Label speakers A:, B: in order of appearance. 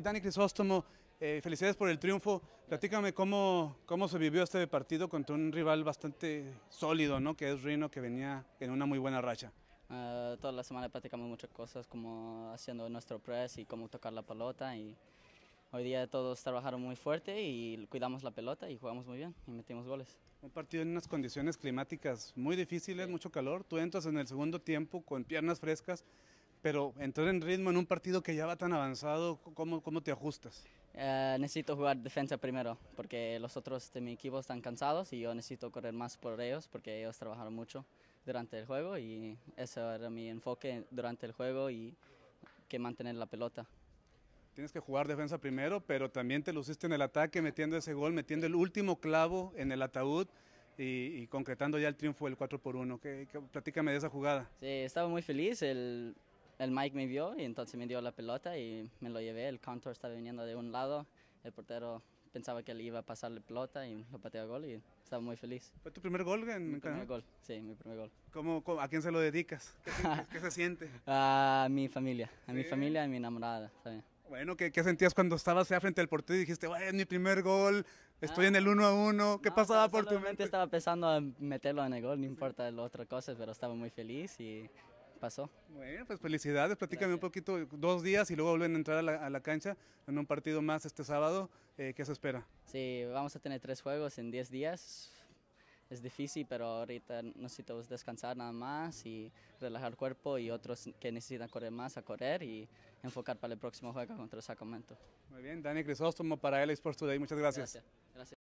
A: Dani Crisóstomo, eh, felicidades por el triunfo. Platícame cómo, cómo se vivió este partido contra un rival bastante sólido, ¿no? Que es Rino, que venía en una muy buena racha.
B: Ah, toda la semana platicamos muchas cosas, como haciendo nuestro press y cómo tocar la pelota. Y hoy día todos
A: trabajaron muy fuerte y cuidamos la pelota y jugamos muy bien y metimos goles. Un partido en unas condiciones climáticas muy difíciles, mucho calor. Tú entras en el segundo tiempo con piernas frescas. Pero entrar en ritmo en un partido que ya va tan avanzado, ¿cómo, cómo te ajustas? Eh,
B: necesito jugar defensa primero porque los otros de mi equipo están cansados y yo necesito correr más por ellos porque ellos trabajaron mucho durante el juego y ese era mi enfoque durante el juego
A: y que mantener la pelota. Tienes que jugar defensa primero, pero también te luciste en el ataque metiendo ese gol, metiendo el último clavo en el ataúd y, concretando ya el triunfo del 4 por 1. ¿Qué, qué, platícame de esa jugada.
B: Sí, estaba muy feliz. El, el Mike me vio y entonces me dio la pelota y me lo llevé. El counter estaba viniendo de un lado, el portero pensaba que le iba a pasar la pelota y lo pateó a gol y estaba muy feliz. ¿Fue tu primer gol en mi primer gol, sí, mi primer
A: gol. a quién se lo dedicas? ¿Qué, se siente? a mi familia,
B: a mi familia y a mi
A: enamorada Bueno, ¿qué, sentías cuando estabas ya frente al portero y dijiste, es mi primer gol, estoy en el 1 ah, a 1? ¿Qué pasaba pues, por tu mente? estaba pensando en
B: meterlo en el gol, no importa las otra cosa, pero estaba muy feliz y pasó.
A: Bueno, pues felicidades, platícame un poquito, dos días y luego vuelven a entrar a la, cancha en un partido más este sábado, eh, ¿qué se espera? Sí, vamos a tener tres juegos en diez días, es difícil,
B: pero ahorita necesitamos descansar nada más y relajar el cuerpo y otros que necesitan correr más a correr y enfocar para el próximo juego contra el Sacramento.
A: Muy bien, Dani Crisóstomo para LA Sports Today, muchas gracias. gracias.